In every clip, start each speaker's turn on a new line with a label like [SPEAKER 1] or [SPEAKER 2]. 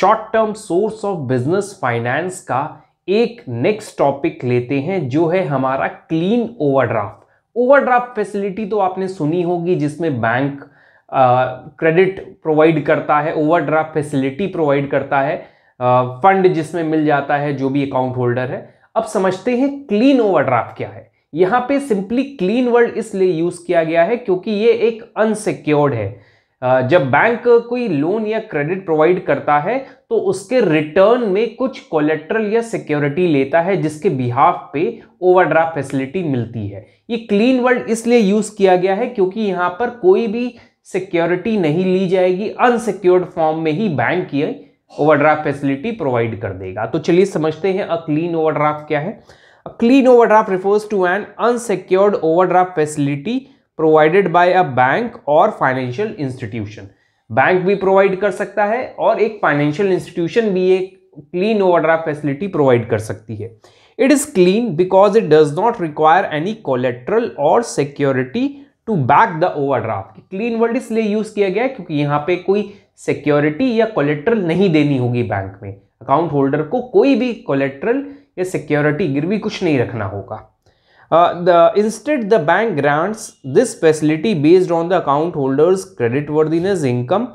[SPEAKER 1] Short term source of business finance का एक next topic लेते हैं जो है हमारा क्लीन ओवरड्राफ्ट ओवरड्राफ्ट फैसिलिटी तो आपने सुनी होगी जिसमें बैंक क्रेडिट प्रोवाइड करता है ओवरड्राफ्ट फैसिलिटी प्रोवाइड करता है फंड uh, जिसमें मिल जाता है जो भी अकाउंट होल्डर है अब समझते हैं क्लीन ओवरड्राफ्ट क्या है यहाँ पे सिंपली क्लीन वर्ड इसलिए यूज किया गया है क्योंकि ये एक अनसिक्योर्ड है जब बैंक कोई लोन या क्रेडिट प्रोवाइड करता है तो उसके रिटर्न में कुछ कोलेट्रल या सिक्योरिटी लेता है जिसके बिहाफ पे ओवरड्राफ्ट फैसिलिटी मिलती है ये क्लीन वर्ल्ड इसलिए यूज किया गया है क्योंकि यहाँ पर कोई भी सिक्योरिटी नहीं ली जाएगी अनसिक्योर्ड फॉर्म में ही बैंक ये ओवरड्राफ्ट फैसिलिटी प्रोवाइड कर देगा तो चलिए समझते हैं अ क्लीन ओवरड्राफ्ट क्या है clean overdraft refers to an unsecured overdraft facility provided by a bank और फाइनेंशियल इंस्टीट्यूशन बैंक भी प्रोवाइड कर सकता है और एक फाइनेंशियल इंस्टीट्यूशन भी एक क्लीन ओवरड्राफ्ट फैसिलिटी प्रोवाइड कर सकती है it is clean because it does not require any collateral और security to back the overdraft clean word इसलिए यूज़ किया गया क्योंकि यहाँ पे कोई सिक्योरिटी या कोलेट्रल नहीं देनी होगी बैंक में अकाउंट होल्डर को कोई भी कोलेट्रल या सिक्योरिटी गिरवी कुछ नहीं रखना होगा the instead the bank grants this facility based on the account holders creditworthiness income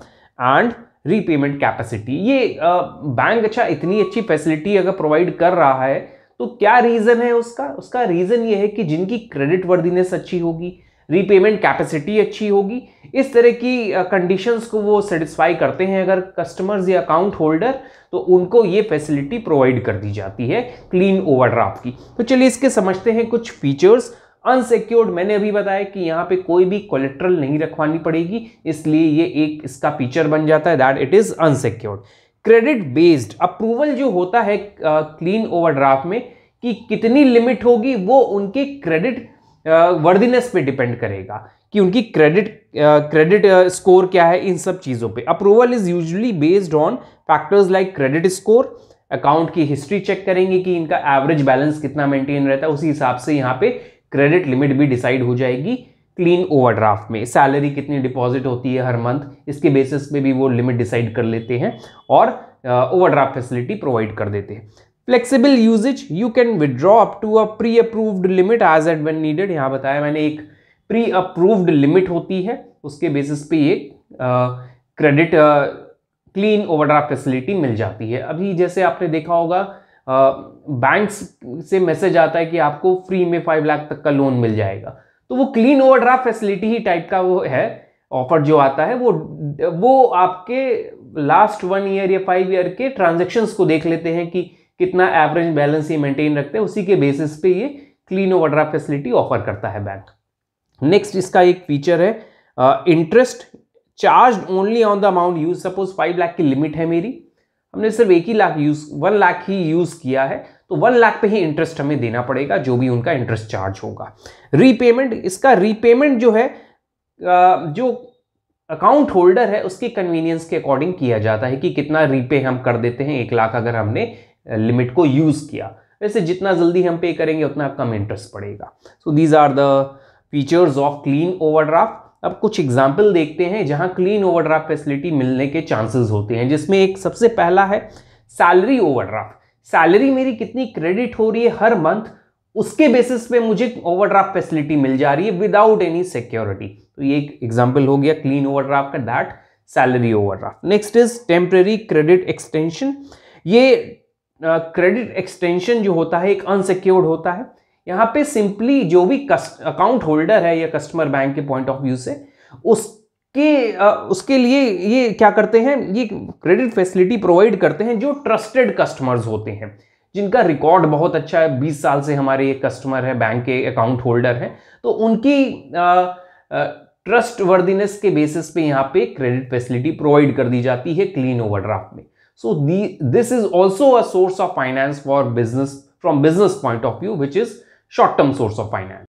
[SPEAKER 1] and repayment capacity ये बैंक uh, अच्छा इतनी अच्छी फैसिलिटी अगर प्रोवाइड कर रहा है तो क्या रीज़न है उसका उसका रीज़न ये है कि जिनकी क्रेडिट वर्दीनेस अच्छी होगी रीपेमेंट कैपेसिटी अच्छी होगी इस तरह की कंडीशंस को वो सेटिस्फाई करते हैं अगर कस्टमर्स या अकाउंट होल्डर तो उनको ये फैसिलिटी प्रोवाइड कर दी जाती है क्लीन ओवरड्राफ्ट की तो चलिए इसके समझते हैं कुछ फीचर्स अनसिक्योर्ड मैंने अभी बताया कि यहाँ पे कोई भी कोलेट्रल नहीं रखवानी पड़ेगी इसलिए ये एक इसका फीचर बन जाता है that it is unsecured credit based approval जो होता है क्लीन uh, ओवरड्राफ्ट में कि कितनी लिमिट होगी वो उनके क्रेडिट वर्दीनेस पे डिपेंड करेगा कि उनकी क्रेडिट क्रेडिट स्कोर क्या है इन सब चीज़ों पे approval is usually based on factors like credit score account की हिस्ट्री चेक करेंगे कि इनका एवरेज बैलेंस कितना मेंटेन रहता है उसी हिसाब से यहाँ पे क्रेडिट लिमिट भी डिसाइड हो जाएगी क्लीन ओवरड्राफ्ट में सैलरी कितनी डिपॉजिट होती है हर मंथ इसके बेसिस पे भी वो लिमिट डिसाइड कर लेते हैं और ओवरड्राफ्ट फैसिलिटी प्रोवाइड कर देते हैं flexible usage you can withdraw up to a pre approved limit as and when needed यहाँ बताया मैंने एक प्री अप्रूव्ड लिमिट होती है उसके बेसिस पे ये क्रेडिट क्लीन ओवरड्राफ्ट फैसिलिटी मिल जाती है अभी जैसे आपने देखा होगा बैंक्स से मैसेज आता है कि आपको फ्री में फाइव लाख तक का लोन मिल जाएगा तो वो क्लीन ओवरड्राफ्ट फैसिलिटी ही टाइप का वो है ऑफर जो आता है वो वो आपके लास्ट वन ईयर या फाइव ईयर के ट्रांजेक्शन्स को देख लेते हैं कि कितना एवरेज बैलेंस ये मेंटेन रखते हैं उसी के बेसिस पे ये क्लीन ओवरड्राफ्ट फैसिलिटी ऑफर करता है बैंक नेक्स्ट इसका एक फीचर है interest charge only on the amount use suppose five lakh की लिमिट है मेरी हमने सिर्फ एक ही लाख यूज वन लाख ही यूज किया है तो वन लाख पे ही इंटरेस्ट हमें देना पड़ेगा जो भी उनका इंटरेस्ट चार्ज होगा रीपेमेंट इसका रीपेमेंट जो है जो अकाउंट होल्डर है उसकी कन्वीनियंस के अकॉर्डिंग किया जाता है कि कितना रीपे हम कर देते हैं एक लाख अगर हमने लिमिट को यूज़ किया वैसे जितना जल्दी हम पे करेंगे उतना कम इंटरेस्ट पड़ेगा so these are the features of clean overdraft अब कुछ एग्जाम्पल देखते हैं जहां क्लीन ओवरड्राफ्ट फैसिलिटी मिलने के चांसेस होते हैं जिसमें एक सबसे पहला है सैलरी ओवरड्राफ्ट सैलरी मेरी कितनी क्रेडिट हो रही है हर मंथ उसके बेसिस पे मुझे ओवरड्राफ्ट फैसिलिटी मिल जा रही है विदाउट एनी सिक्योरिटी तो ये एक एग्जाम्पल हो गया क्लीन ओवरड्राफ्ट का that salary overdraft next is temporary credit extension ये क्रेडिट एक्सटेंशन जो होता है एक अनसिक्योर्ड होता है यहाँ पे सिंपली जो भी अकाउंट होल्डर है या कस्टमर बैंक के पॉइंट ऑफ व्यू से उसके uh, उसके लिए ये क्या करते हैं ये क्रेडिट फैसिलिटी प्रोवाइड करते हैं जो ट्रस्टेड कस्टमर्स होते हैं जिनका रिकॉर्ड बहुत अच्छा है बीस साल से हमारे ये कस्टमर है बैंक के अकाउंट होल्डर हैं तो उनकी ट्रस्ट uh, ट्रस्ट के बेसिस पे यहाँ पे क्रेडिट फैसिलिटी प्रोवाइड कर दी जाती है क्लीन ओवरड्राफ्ट में So the, this is also a source of finance for business from business point of view, which is short-term source of finance.